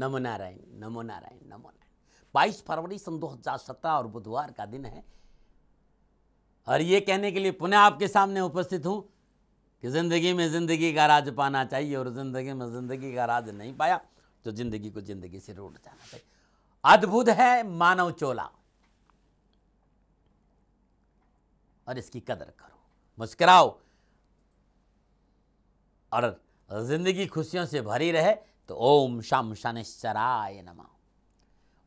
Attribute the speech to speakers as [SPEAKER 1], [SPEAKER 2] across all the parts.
[SPEAKER 1] नमो नारायण नमो नारायण नमो नारायण बाईस फरवरी सन 2017 और बुधवार का दिन है और ये कहने के लिए पुनः आपके सामने उपस्थित हूँ कि ज़िंदगी में ज़िंदगी का राज पाना चाहिए और ज़िंदगी में ज़िंदगी का राज नहीं पाया तो ज़िंदगी को ज़िंदगी से रोड जाना चाहिए अद्भुत है मानव चोला और इसकी कदर करो मुस्कराओ और ज़िंदगी खुशियों से भरी रहे तो ओम शम शनिश्चराय नम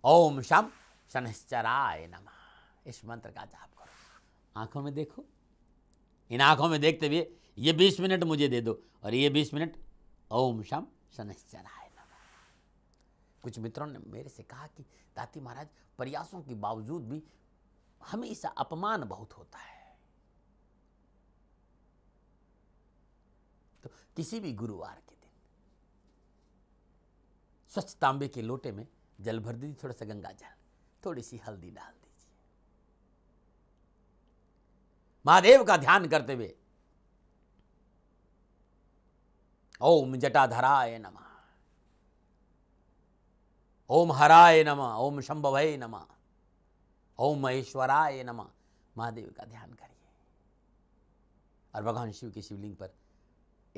[SPEAKER 1] ओम शम शनिश्चराय नम इस मंत्र का जाप करो आंखों में देखो इन आंखों में देखते हुए ये बीस मिनट मुझे दे दो और ये बीस मिनट ओम शम शनिश्चराय नम कुछ मित्रों ने मेरे से कहा कि ताती महाराज प्रयासों के बावजूद भी हमेशा अपमान बहुत होता है तो किसी भी गुरुवार के स्वच्छ तांबे के लोटे में जल भर दीजिए थोड़ा सा गंगा जल थोड़ी सी हल्दी डाल दीजिए महादेव का ध्यान करते हुए ओम जटाधराय नम ओम हराय नम ओम शंभवय नम ओम महेश्वराय नम महादेव का ध्यान करिए और भगवान शिव के शिवलिंग पर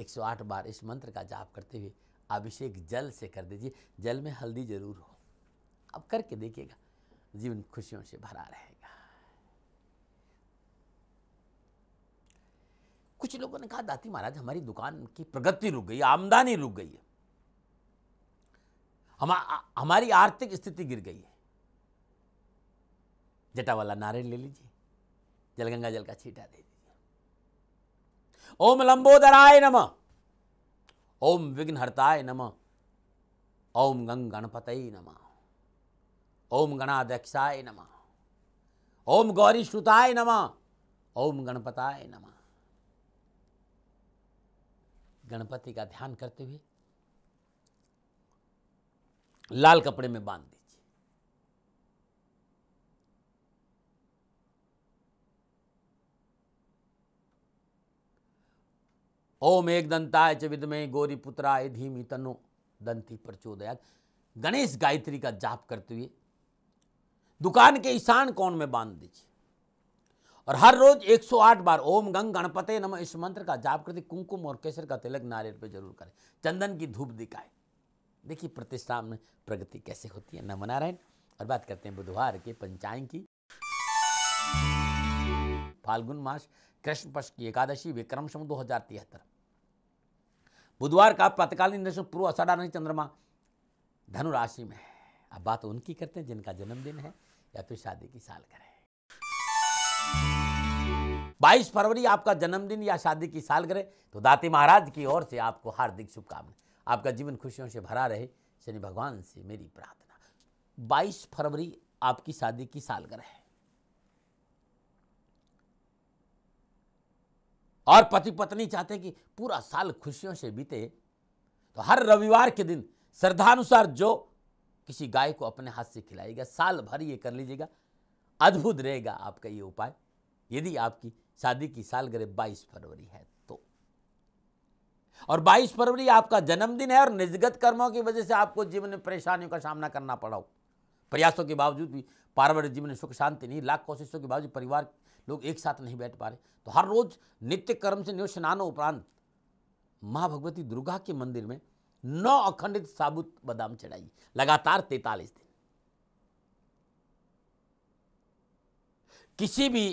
[SPEAKER 1] 108 बार इस मंत्र का जाप करते हुए अभिषेक जल से कर दीजिए जल में हल्दी जरूर हो अब करके देखिएगा जीवन खुशियों से भरा रहेगा कुछ लोगों ने कहा दाती महाराज हमारी दुकान की प्रगति रुक गई आमदनी रुक गई है हम हमारी आर्थिक स्थिति गिर गई है जटा वाला नारियल ले लीजिए जलगंगा जल का छीटा दे दीजिए ओम लंबोदराय नमः ओम विघ्नहर्ताय नम ओम गंग गणपत नम ओम गणाध्यक्षाय नम ओम गौरीश्रुताय नम ओम गणपताय नम गणपति का ध्यान करते हुए लाल कपड़े में बांध दिया ओम एक दंताय च विदमय पुत्राए धीमी तनो दंती प्रचोदयात गणेश गायत्री का जाप करते हुए दुकान के ईशान कौन में बांध दीजिए और हर रोज 108 बार ओम गंग गणपते नम इस मंत्र का जाप करते कुंकुम और केसर का तिलक नारियल पे जरूर करें चंदन की धूप दिखाए देखिए प्रतिष्ठा में प्रगति कैसे होती है नम नारायण और बात करते हैं बुधवार के पंचांग की फाल्गुन मास कृष्ण पक्ष की एकादशी विक्रम सम दो हजार तिहत्तर बुधवार का प्रातकालीन दृश्य पूर्व असाढ़ानी चंद्रमा धनु राशि में है अब बात उनकी करते हैं जिनका जन्मदिन है या फिर शादी की साल करें 22 फरवरी आपका जन्मदिन या शादी की साल तो दाती महाराज की ओर से आपको हार्दिक शुभकामनाएं आपका जीवन खुशियों से भरा रहे शनि भगवान से मेरी प्रार्थना 22 फरवरी आपकी शादी की सालगिरह है और पति पत्नी चाहते हैं कि पूरा साल खुशियों से बीते तो हर रविवार के दिन श्रद्धानुसार जो किसी गाय को अपने हाथ से खिलाएगा साल भर ये कर लीजिएगा अद्भुत रहेगा आपका ये उपाय यदि आपकी शादी की सालगिरह बाईस फरवरी है तो और बाईस फरवरी आपका जन्मदिन है और निजगत कर्मों की वजह से आपको जीवन में परेशानियों का सामना करना पड़ा हो प्रयासों के बावजूद भी पारिवारिक जीवन में सुख शांति नहीं लाख कोशिशों के बावजूद परिवार लोग एक साथ नहीं बैठ पा रहे तो हर रोज नित्य कर्म से नियो स्नान उपरांत माँ भगवती दुर्गा के मंदिर में नौ अखंडित साबुत बादाम चढ़ाइए लगातार तैतालीस दिन किसी भी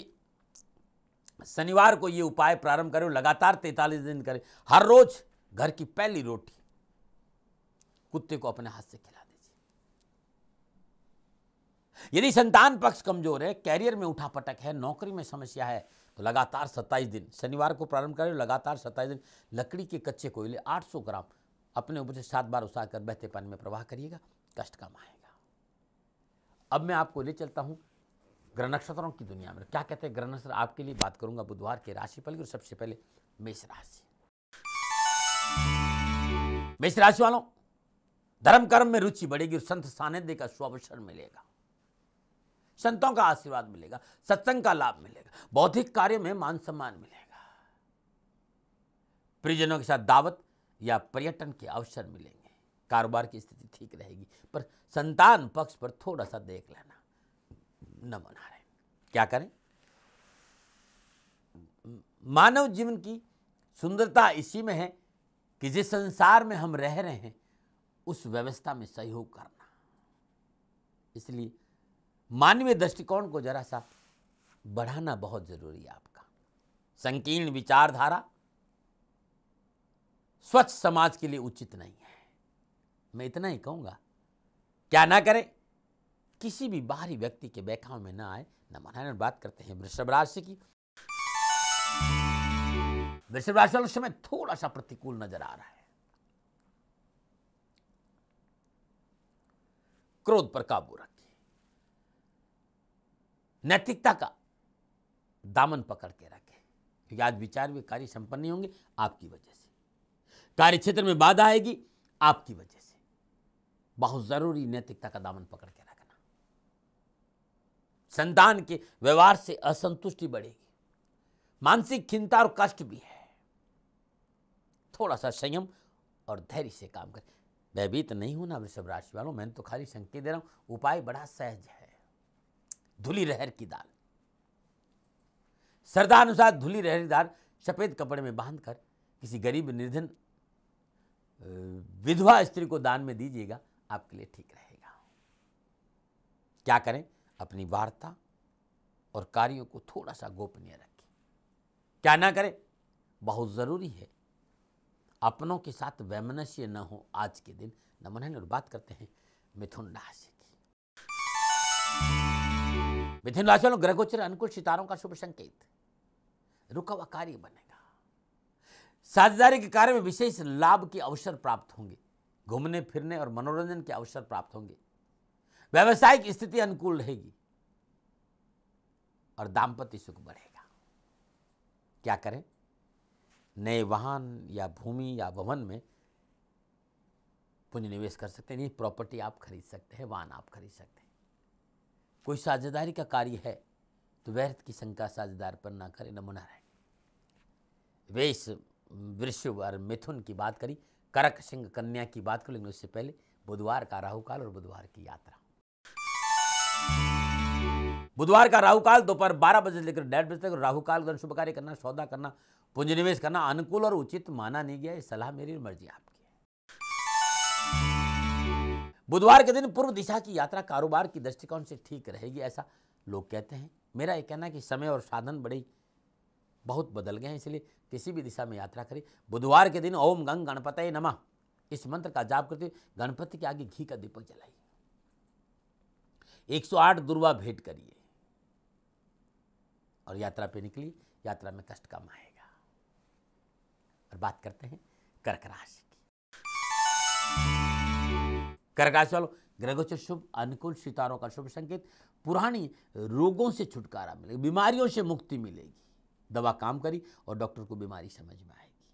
[SPEAKER 1] शनिवार को ये उपाय प्रारंभ करें लगातार तैतालीस दिन करें हर रोज घर की पहली रोटी कुत्ते को अपने हाथ से खिला यदि संतान पक्ष कमजोर है कैरियर में उठापटक है नौकरी में समस्या है तो लगातार 27 दिन शनिवार को प्रारंभ करें लगातार 27 दिन लकड़ी के कच्चे कोयले 800 ग्राम अपने ऊपर से सात बार कर बहते पानी में प्रवाह करिएगा कष्ट कम आएगा अब मैं आपको ले चलता हूँ ग्रह नक्षत्रों की दुनिया में क्या कहते हैं ग्रह नक्षत्र आपके लिए बात करूंगा बुधवार के राशिफल की और सबसे पहले मेष राशि मेष राशि वालों धर्म कर्म में रुचि बढ़ेगी और संत सानिध्य का स्वावसर मिलेगा संतों का आशीर्वाद मिलेगा सत्संग का लाभ मिलेगा बौद्धिक कार्य में मान सम्मान मिलेगा परिजनों के साथ दावत या पर्यटन के अवसर मिलेंगे कारोबार की स्थिति ठीक रहेगी पर संतान पक्ष पर थोड़ा सा देख लेना न मना रहे क्या करें मानव जीवन की सुंदरता इसी में है कि जिस संसार में हम रह रहे हैं उस व्यवस्था में सहयोग करना इसलिए मानवीय दृष्टिकोण को जरा सा बढ़ाना बहुत जरूरी है आपका संकीर्ण विचारधारा स्वच्छ समाज के लिए उचित नहीं है मैं इतना ही कहूंगा क्या ना करें किसी भी बाहरी व्यक्ति के बैखाव में ना आए नारायण बात करते हैं वृषभ राशि की वृषभ राशि वालों समय थोड़ा सा प्रतिकूल नजर आ रहा है क्रोध पर काबू रख नैतिकता का दामन पकड़ के रखें क्योंकि आज विचार भी कार्य संपन्न नहीं होंगे आपकी वजह से कार्य क्षेत्र में बाधा आएगी आपकी वजह से बहुत जरूरी नैतिकता का दामन पकड़ के रखना संतान के व्यवहार से असंतुष्टि बढ़ेगी मानसिक चिंता और कष्ट भी है थोड़ा सा संयम और धैर्य से काम करें भयभीत नहीं होना वृषभ राशि वालों मैंने तो खाली संकेत दे रहा हूं उपाय बड़ा सहज है धुली रहर की दाल श्रद्धानुसार धुली रहर की दाल सफेद कपड़े में बांधकर किसी गरीब निर्धन विधवा स्त्री को दान में दीजिएगा आपके लिए ठीक रहेगा क्या करें अपनी वार्ता और कार्यों को थोड़ा सा गोपनीय रखें क्या ना करें बहुत ज़रूरी है अपनों के साथ वैमनस्य न हो आज के दिन नमन और बात करते हैं मिथुन राशि की मिथिन राशि वालों ग्रह गोचर अनुकूल सितारों का शुभ संकेत रुका हुआ कार्य बनेगा साझेदारी के कार्य में विशेष लाभ के अवसर प्राप्त होंगे घूमने फिरने और मनोरंजन के अवसर प्राप्त होंगे व्यावसायिक स्थिति अनुकूल रहेगी और दाम्पत्य सुख बढ़ेगा क्या करें नए वाहन या भूमि या भवन में पूंजी निवेश कर सकते हैं नहीं प्रॉपर्टी आप खरीद सकते हैं वाहन आप खरीद सकते हैं कोई साझेदारी का कार्य है तो व्यर्थ की शंका साझेदार पर ना करे नमो नारायण वे इस वृषभ और मिथुन की बात करी करक सिंह कन्या की बात करें उससे पहले बुधवार का राहुकाल और बुधवार की यात्रा बुधवार का राहुकाल दोपहर बारह बजे से लेकर डेढ़ बजे तक राहुकाल का शुभ कार्य करना सौदा करना पूंजी निवेश करना अनुकूल और उचित माना नहीं गया ये सलाह मेरी मर्जी आपकी है बुधवार के दिन पूर्व दिशा की यात्रा कारोबार की दृष्टिकोण से ठीक रहेगी ऐसा लोग कहते हैं मेरा ये कहना है कि समय और साधन बड़े बहुत बदल गए हैं इसलिए किसी भी दिशा में यात्रा करें बुधवार के दिन ओम गंग गणपत नमः इस मंत्र का जाप करते हुए गणपति के आगे घी का दीपक जलाइए 108 दुर्वा भेंट करिए और यात्रा पे निकली यात्रा में कष्ट कम आएगा और बात करते हैं कर्क राशि कर्क राशि वालों ग्रह गोचर शुभ अनुकूल सितारों का शुभ संकेत पुरानी रोगों से छुटकारा मिलेगा बीमारियों से मुक्ति मिलेगी दवा काम करी और डॉक्टर को बीमारी समझ में आएगी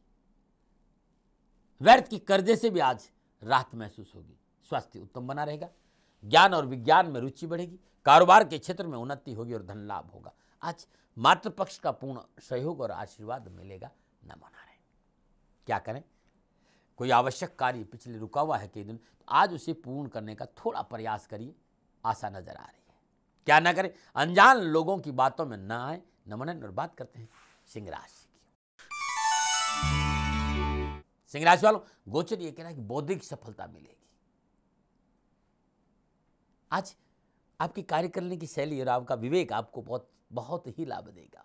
[SPEAKER 1] व्यर्थ की कर्जे से भी आज राहत महसूस होगी स्वास्थ्य उत्तम बना रहेगा ज्ञान और विज्ञान में रुचि बढ़ेगी कारोबार के क्षेत्र में उन्नति होगी और धन लाभ होगा आज मातृपक्ष का पूर्ण सहयोग और आशीर्वाद मिलेगा न मना रहे क्या करें कोई आवश्यक कार्य पिछले रुका हुआ है कई दिन तो आज उसे पूर्ण करने का थोड़ा प्रयास करिए आशा नजर आ रही है क्या ना करें अनजान लोगों की बातों में ना आए नमन और बात करते हैं सिंह राशि की सिंह राशि वालों गोचर ये कह रहा है कि बौद्धिक सफलता मिलेगी आज आपकी कार्य करने की शैली और आपका विवेक आपको बहुत बहुत ही लाभ देगा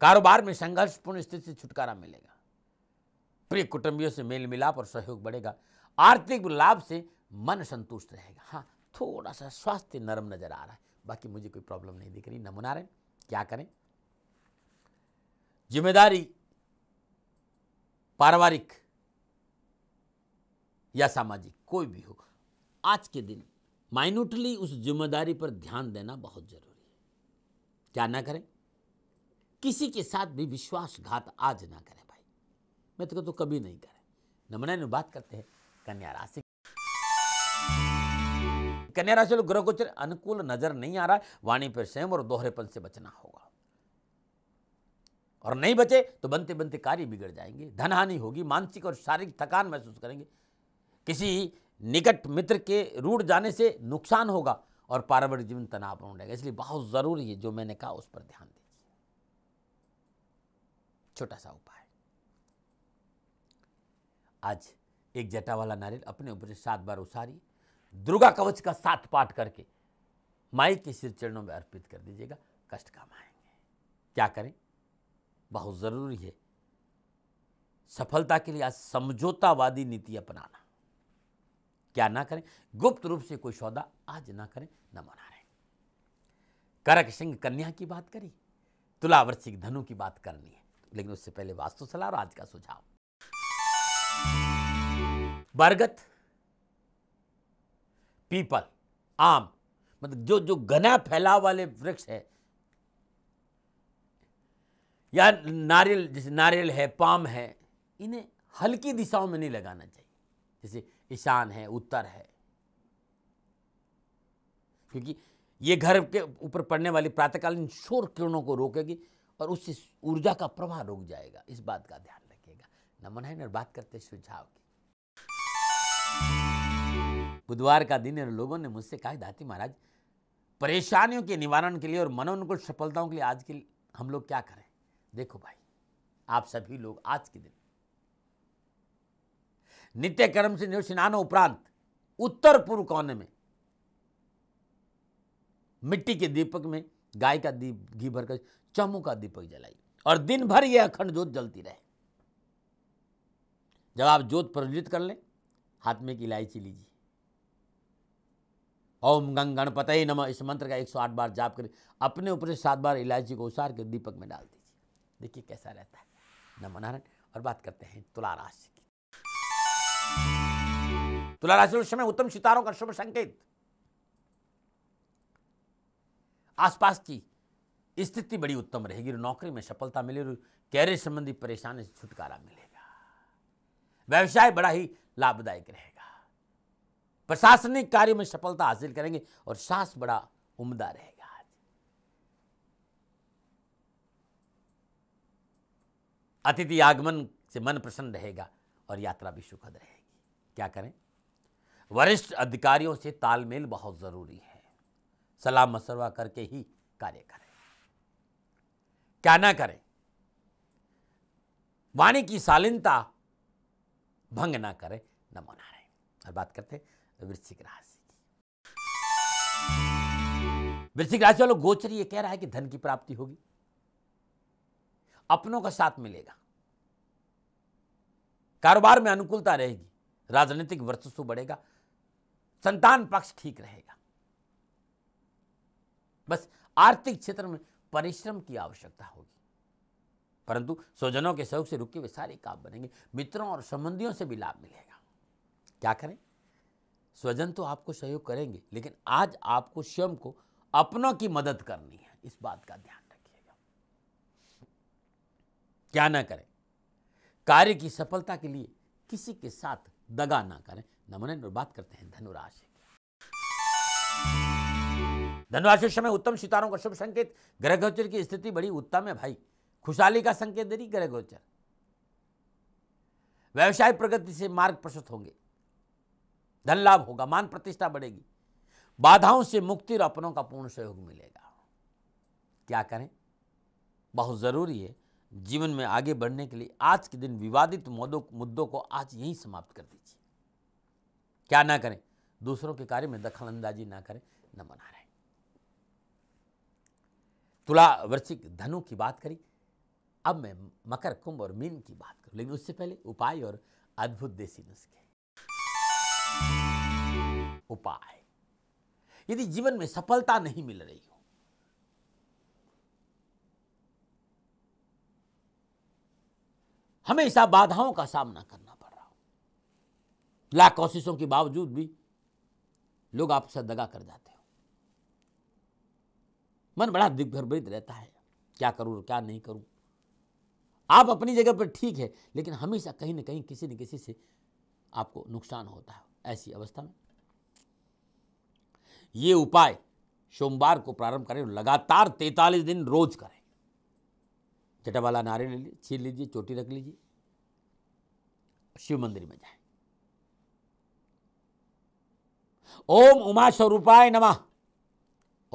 [SPEAKER 1] कारोबार में संघर्षपूर्ण स्थिति से छुटकारा मिलेगा प्रिय कुटुंबियों से मेल मिलाप और सहयोग बढ़ेगा आर्थिक लाभ से मन संतुष्ट रहेगा हाँ थोड़ा सा स्वास्थ्य नरम नजर आ रहा है बाकी मुझे कोई प्रॉब्लम नहीं दिख रही रहे क्या करें जिम्मेदारी पारिवारिक या सामाजिक कोई भी हो आज के दिन माइन्यूटली उस जिम्मेदारी पर ध्यान देना बहुत जरूरी है क्या ना करें किसी के साथ भी विश्वासघात आज ना करें मैं तो तो कभी नहीं करें में बात करते हैं कन्या राशि कन्या राशि लोग ग्रह गोचर अनुकूल नजर नहीं आ रहा वाणी पर स्वयं और दोहरेपन से बचना होगा और नहीं बचे तो बनते बनते कार्य बिगड़ जाएंगे धन हानि होगी मानसिक और शारीरिक थकान महसूस करेंगे किसी निकट मित्र के रूढ़ जाने से नुकसान होगा और पारिवारिक जीवन तनावपूर्ण रहेगा इसलिए बहुत ज़रूरी है जो मैंने कहा उस पर ध्यान दीजिए छोटा सा उपाय आज एक जटा वाला नारियल अपने ऊपर सात बार उसारी दुर्गा कवच का सात पाठ करके माई के सिर चरणों में अर्पित कर दीजिएगा कष्ट काम आएंगे क्या करें बहुत ज़रूरी है सफलता के लिए आज समझौतावादी नीति अपनाना क्या ना करें गुप्त रूप से कोई सौदा आज ना करें न मना रहे करक सिंह कन्या की बात करी तुलावृश्चिक धनु की बात करनी है लेकिन उससे पहले वास्तु सलाह और आज का सुझाव बरगद पीपल आम मतलब जो जो घना फैलाव वाले वृक्ष है या नारियल जैसे नारियल है पाम है इन्हें हल्की दिशाओं में नहीं लगाना चाहिए जैसे ईशान है उत्तर है क्योंकि ये घर के ऊपर पड़ने वाली प्रातःकालीन शोर किरणों को रोकेगी और उससे ऊर्जा का प्रवाह रोक जाएगा इस बात का ध्यान मन है और बात करते सुझाव की बुधवार का दिन है लोगों ने मुझसे कहा दाती महाराज परेशानियों के निवारण के लिए और मनोनुकूल सफलताओं के लिए आज के हम लोग क्या करें देखो भाई आप सभी लोग आज के दिन नित्य कर्म से निर्स्नान उपरांत उत्तर पूर्व कोने में मिट्टी के दीपक में गाय का दीप घी भरकर चमू का दीपक जलाइए और दिन भर यह अखंड जोत जलती रहे जब आप जोत प्रज्वलित कर लें हाथ में एक इलायची लीजिए ओम गंग गणपत नम इस मंत्र का 108 बार जाप करें अपने ऊपर से सात बार इलायची को उसार कर दीपक में डाल दीजिए देखिए कैसा रहता है नमो नारायण और बात करते हैं तुला राशि की तुला राशि उस समय उत्तम सितारों का शुभ संकेत आसपास की स्थिति बड़ी उत्तम रहेगी और नौकरी में सफलता मिले और कैरियर संबंधी परेशानी से छुटकारा मिलेगा व्यवसाय बड़ा ही लाभदायक रहेगा प्रशासनिक कार्यों में सफलता हासिल करेंगे और सास बड़ा उम्दा रहेगा अतिथि आगमन से मन प्रसन्न रहेगा और यात्रा भी सुखद रहेगी क्या करें वरिष्ठ अधिकारियों से तालमेल बहुत जरूरी है सलाह मशवरा करके ही कार्य करें क्या ना करें वाणी की शालीनता भंग ना करे नमो नारायण और बात करते हैं वृश्चिक राशि की वृश्चिक राशि वालों गोचर ये कह रहा है कि धन की प्राप्ति होगी अपनों का साथ मिलेगा कारोबार में अनुकूलता रहेगी राजनीतिक वर्चस्व बढ़ेगा संतान पक्ष ठीक रहेगा बस आर्थिक क्षेत्र में परिश्रम की आवश्यकता होगी परंतु स्वजनों के सहयोग से रुके हुए सारे काम बनेंगे मित्रों और संबंधियों से भी लाभ मिलेगा क्या करें स्वजन तो आपको सहयोग करेंगे लेकिन आज आपको स्वयं को अपनों की मदद करनी है इस बात का ध्यान रखिएगा क्या ना करें कार्य की सफलता के लिए किसी के साथ दगा ना करें नमन बात करते हैं धनुराशि धनुराशि समय उत्तम सितारों का शुभ संकेत ग्रह गोचर की स्थिति बड़ी उत्तम है भाई खुशहाली का संकेत रही ग्रह गोचर व्यवसाय प्रगति से मार्ग प्रशस्त होंगे धन लाभ होगा मान प्रतिष्ठा बढ़ेगी बाधाओं से मुक्ति और अपनों का पूर्ण सहयोग मिलेगा क्या करें बहुत ज़रूरी है जीवन में आगे बढ़ने के लिए आज के दिन विवादित मुद्दों को आज यहीं समाप्त कर दीजिए क्या ना करें दूसरों के कार्य में दखल अंदाजी ना करें न मना रहे तुला वृश्चिक धनु की बात करी अब मैं मकर कुंभ और मीन की बात करूं लेकिन उससे पहले उपाय और अद्भुत देसी नुस्खे उपाय यदि जीवन में सफलता नहीं मिल रही हो हमेशा बाधाओं का सामना करना पड़ रहा हो लाख कोशिशों के बावजूद भी लोग आपसे दगा कर जाते हो मन बड़ा दिग्भ्रमित रहता है क्या करूं क्या नहीं करूं आप अपनी जगह पर ठीक है लेकिन हमेशा कहीं ना कहीं किसी न किसी से आपको नुकसान होता है ऐसी अवस्था में ये उपाय सोमवार को प्रारंभ करें लगातार तैतालीस दिन रोज करें जटा वाला नारे ले लीजिए छीन लीजिए चोटी रख लीजिए शिव मंदिर में जाए ओम उमा स्वरूपाय नम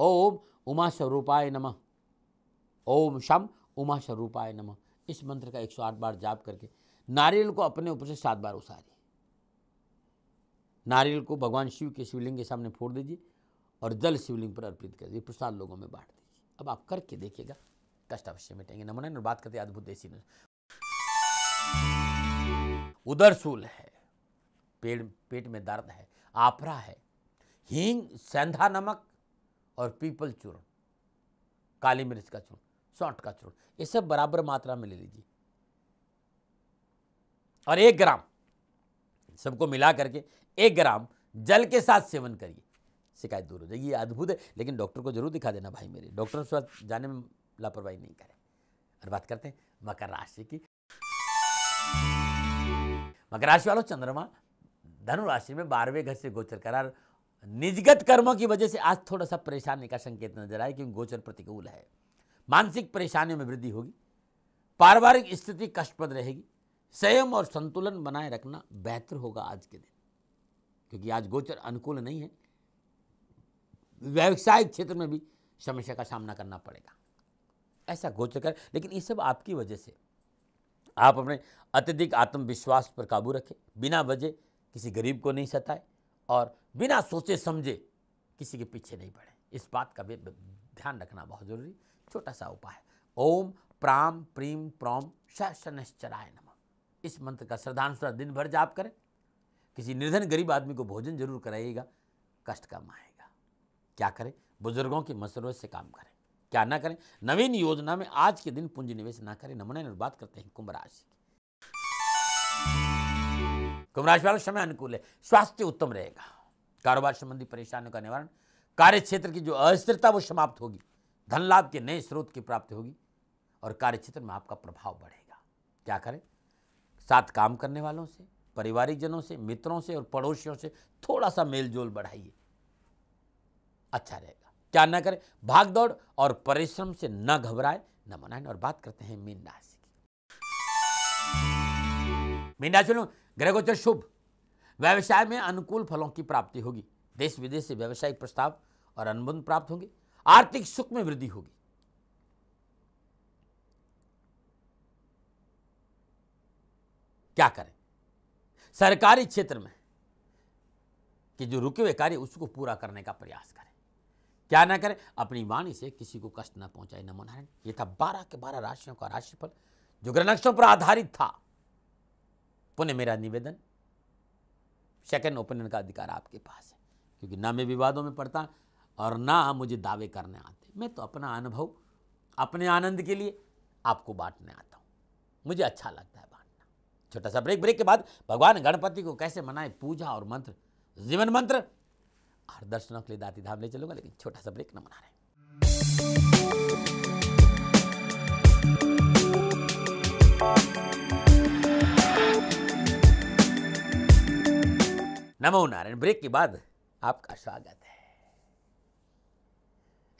[SPEAKER 1] ओम उमा स्वरूपाय नम ओम शम उमा स्वरूपाय नमः इस मंत्र का 108 बार जाप करके नारियल को अपने ऊपर से सात बार उसारिए नारियल को भगवान शिव के शिवलिंग के सामने फोड़ दीजिए और जल शिवलिंग पर अर्पित कर दीजिए प्रसाद लोगों में बांट दीजिए अब आप करके देखिएगा कष्ट अवश्य मिटेंगे नमन और बात करते अद्भुत देसी उदर सूल है पेड़ पेट में दर्द है आपरा है हींग सेंधा नमक और पीपल चूर्ण काली मिर्च का चूर्ण सौठ का चूर्ण ये सब बराबर मात्रा में ले लीजिए और एक ग्राम सबको मिला करके एक ग्राम जल के साथ सेवन करिए शिकायत दूर हो जाएगी ये अद्भुत है लेकिन डॉक्टर को जरूर दिखा देना भाई मेरे डॉक्टर के साथ जाने में लापरवाही नहीं करें और बात करते हैं मकर राशि की मकर राशि वालों चंद्रमा धनु राशि में बारहवें घर से गोचर करार निजगत कर्मों की वजह से आज थोड़ा सा परेशानी का संकेत नजर आए क्योंकि गोचर प्रतिकूल है मानसिक परेशानियों में वृद्धि होगी पारिवारिक स्थिति कष्टप्रद रहेगी संयम और संतुलन बनाए रखना बेहतर होगा आज के दिन क्योंकि आज गोचर अनुकूल नहीं है व्यावसायिक क्षेत्र में भी समस्या का सामना करना पड़ेगा ऐसा गोचर कर लेकिन ये सब आपकी वजह से आप अपने अत्यधिक आत्मविश्वास पर काबू रखें बिना वजह किसी गरीब को नहीं सताए और बिना सोचे समझे किसी के पीछे नहीं पड़े इस बात का भी ध्यान रखना बहुत जरूरी छोटा सा उपाय ओम प्राम प्रीम प्रोम शनिश्चराय नम इस मंत्र का श्रद्धानुसार दिन भर जाप करें किसी निर्धन गरीब आदमी को भोजन जरूर कराइएगा कष्ट कम आएगा क्या करें बुजुर्गों की मसरों से काम करें क्या ना करें नवीन योजना में आज के दिन पूंजी निवेश ना करें नमन निर्बाध करते हैं कुंभ राशि की कुंभ राशि वालों समय अनुकूल है स्वास्थ्य उत्तम रहेगा कारोबार संबंधी परेशानियों का निवारण कार्य क्षेत्र की जो अस्थिरता वो समाप्त होगी धन लाभ के नए स्रोत की प्राप्ति होगी और कार्य क्षेत्र में आपका प्रभाव बढ़ेगा क्या करें साथ काम करने वालों से पारिवारिक जनों से मित्रों से और पड़ोसियों से थोड़ा सा मेल जोल बढ़ाइए अच्छा रहेगा क्या ना करें भाग दौड़ और परिश्रम से न घबराए न मनाए और बात करते हैं मीन राशि की मीन राशि लोग ग्रह गोचर शुभ व्यवसाय में अनुकूल फलों की प्राप्ति होगी देश विदेश से व्यवसायिक प्रस्ताव और अनुबंध प्राप्त होंगे आर्थिक सुख में वृद्धि होगी क्या करें सरकारी क्षेत्र में कि जो रुके हुए कार्य उसको पूरा करने का प्रयास करें क्या ना करें अपनी वाणी से किसी को कष्ट ना पहुंचाए नमो नारायण यह था बारह के बारह राशियों का राशिफल जो ग्रह पर आधारित था पुनः मेरा निवेदन सेकेंड ओपिनियन का अधिकार आपके पास है क्योंकि ना मैं विवादों में पड़ता और ना मुझे दावे करने आते मैं तो अपना अनुभव अपने आनंद के लिए आपको बांटने आता हूँ मुझे अच्छा लगता है बांटना छोटा सा ब्रेक ब्रेक के बाद भगवान गणपति को कैसे मनाए पूजा और मंत्र जीवन मंत्र और दर्शनों के लिए दाती धाम ले चलूंगा लेकिन छोटा सा ब्रेक न मना रहे नमो नारायण ब्रेक के बाद आपका स्वागत है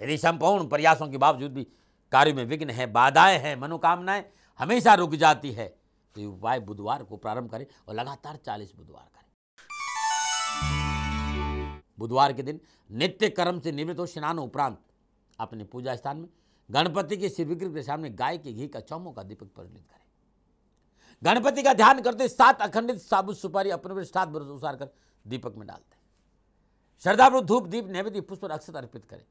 [SPEAKER 1] यदि संपूर्ण प्रयासों के बावजूद भी कार्य में विघ्न है बाधाएं हैं मनोकामनाएं हमेशा रुक जाती है तो ये उपाय बुधवार को प्रारंभ करें और लगातार चालीस बुधवार करें बुधवार के दिन नित्य कर्म से निमित्त हो स्नान उपरांत अपने पूजा स्थान में गणपति के शिव विग्रह के सामने गाय के घी का चौमों का दीपक प्रज्वलित करें गणपति का ध्यान करते सात अखंडित साबुत सुपारी अपने सात बरस उसार कर दीपक में डालते हैं श्रद्धा धूप दीप नैवेद्य पुष्प अक्षत अर्पित करें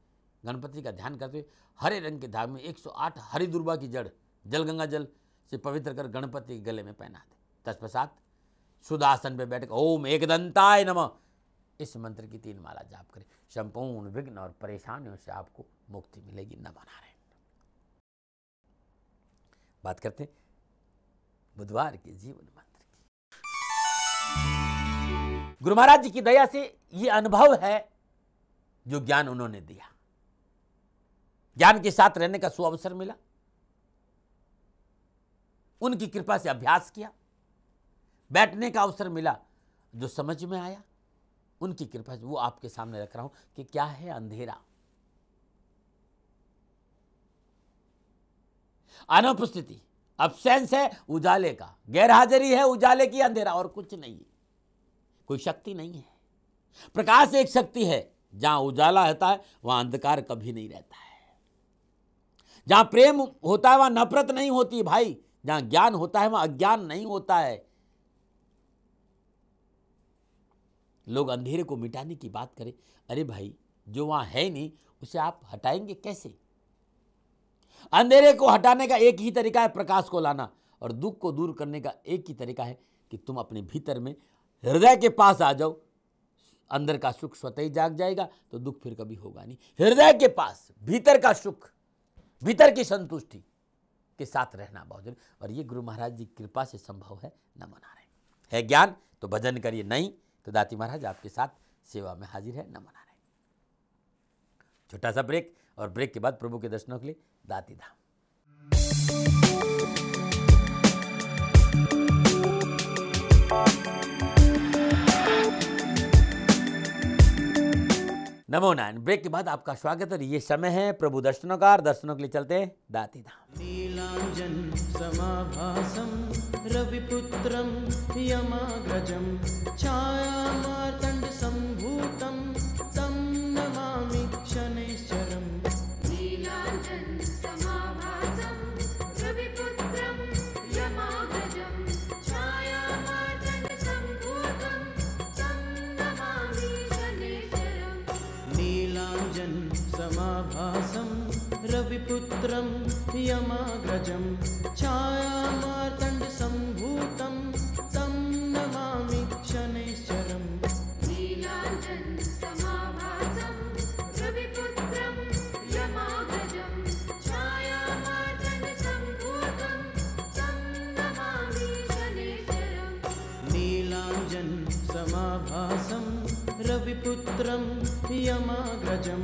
[SPEAKER 1] गणपति का ध्यान करते हुए हरे रंग के धाग में 108 हरी दुर्बा की जड़ जल गंगा जल से पवित्र कर गणपति के गले में पहना दे तत्पश्चात सुदासन पर बैठकर ओम एक दंताय नम इस मंत्र की तीन माला जाप करें संपूर्ण विघ्न और परेशानियों से आपको मुक्ति मिलेगी न बना रहे बात करते बुधवार के जीवन मंत्र की गुरु महाराज जी की दया से ये अनुभव है जो ज्ञान उन्होंने दिया ज्ञान के साथ रहने का सुअवसर मिला उनकी कृपा से अभ्यास किया बैठने का अवसर मिला जो समझ में आया उनकी कृपा से वो आपके सामने रख रहा हूं कि क्या है अंधेरा अनुपस्थिति अब्सेंस है उजाले का गैरहाजरी है उजाले की अंधेरा और कुछ नहीं है कोई शक्ति नहीं है प्रकाश एक शक्ति है जहां उजाला रहता है वहां अंधकार कभी नहीं रहता है जहाँ प्रेम होता है वहाँ नफरत नहीं होती भाई जहाँ ज्ञान होता है वहाँ अज्ञान नहीं होता है लोग अंधेरे को मिटाने की बात करें अरे भाई जो वहाँ है नहीं उसे आप हटाएंगे कैसे अंधेरे को हटाने का एक ही तरीका है प्रकाश को लाना और दुख को दूर करने का एक ही तरीका है कि तुम अपने भीतर में हृदय के पास आ जाओ अंदर का सुख स्वतः ही जाग जाएगा तो दुख फिर कभी होगा नहीं हृदय के पास भीतर का सुख भीतर की संतुष्टि के साथ रहना बहुत जरूरी और ये गुरु महाराज जी की कृपा से संभव है न मना रहे है ज्ञान तो भजन करिए नहीं तो दाती महाराज आपके साथ सेवा में हाजिर है न मना रहे छोटा सा ब्रेक और ब्रेक के बाद प्रभु के दर्शनों के लिए दाती धाम नमो नारायण ब्रेक के बाद आपका स्वागत है ये समय है प्रभु दर्शनों का और दर्शनों के लिए चलते दाती धाम
[SPEAKER 2] नीलांजन समाभासम रविपुत्रम यमाग्रजम छाया मार्तंड पुत्रं यमाग्रजं छायामार्तण्डसम्भूतं तं नमामि शनैश्चरम् समाभासं रविपुत्रं यमाग्रजं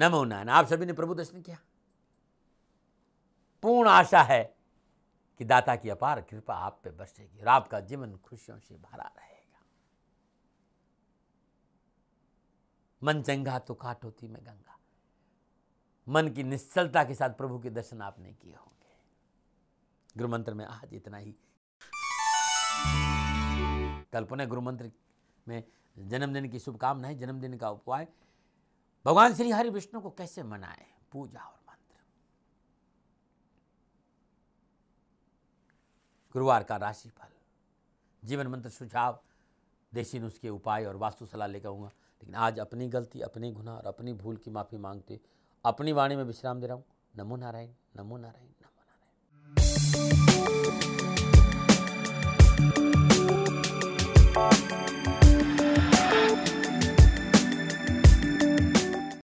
[SPEAKER 1] नमो नारायण आप सभी ने प्रभु दर्शन किया पूर्ण आशा है कि दाता की अपार कृपा आप पे बरसेगी और आपका जीवन खुशियों से भरा रहेगा मन चंगा तो काट होती मैं गंगा मन की निश्चलता के साथ प्रभु के दर्शन आपने किए होंगे गुरु मंत्र में आज इतना ही कल्पना गुरु मंत्र में जन्मदिन की शुभकामनाएं जन्मदिन का उपवाय भगवान श्री हरि विष्णु को कैसे मनाएं पूजा और मंत्र गुरुवार का राशिफल जीवन मंत्र सुझाव देसी नुस्खे उपाय और वास्तु सलाह लेकर आऊंगा लेकिन आज अपनी गलती अपने गुना और अपनी भूल की माफ़ी मांगते अपनी वाणी में विश्राम दे रहा हूँ नमो नारायण नमो नारायण नमो नारायण